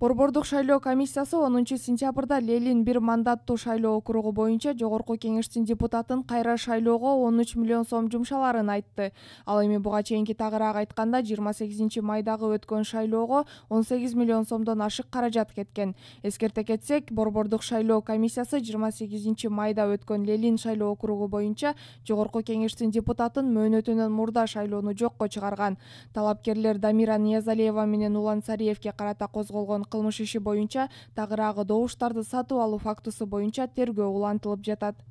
борбордук шайлоо комиссиясы онунчу сентябрда лелин бир мандаттуу шайлоо округу боюнча жогорку кеңештин депутатын кайра шайлоого он үч миллион сом жумшаларын айтты ал эми буга чейинки тагыраак айтканда жыйырма сегизинчи майдагы өткөн шайлоого он сегиз миллион сомдон ашык каражат кеткен эскерте кетсек борбордук шайлоо комиссиясы жыйырма сегизинчи майда өткөн лелин шайлоо округу боюнча жогорку кеңештин депутатын мөөнөтүнөн мурда шайлоону жокко чыгарган талапкерлер дамира ниязалиева менен улан сариевке карата козголгон кылмыш иши боюнча тагыраагы добуштарды сатып алуу фактысы боюнча тергөө улантылып жатат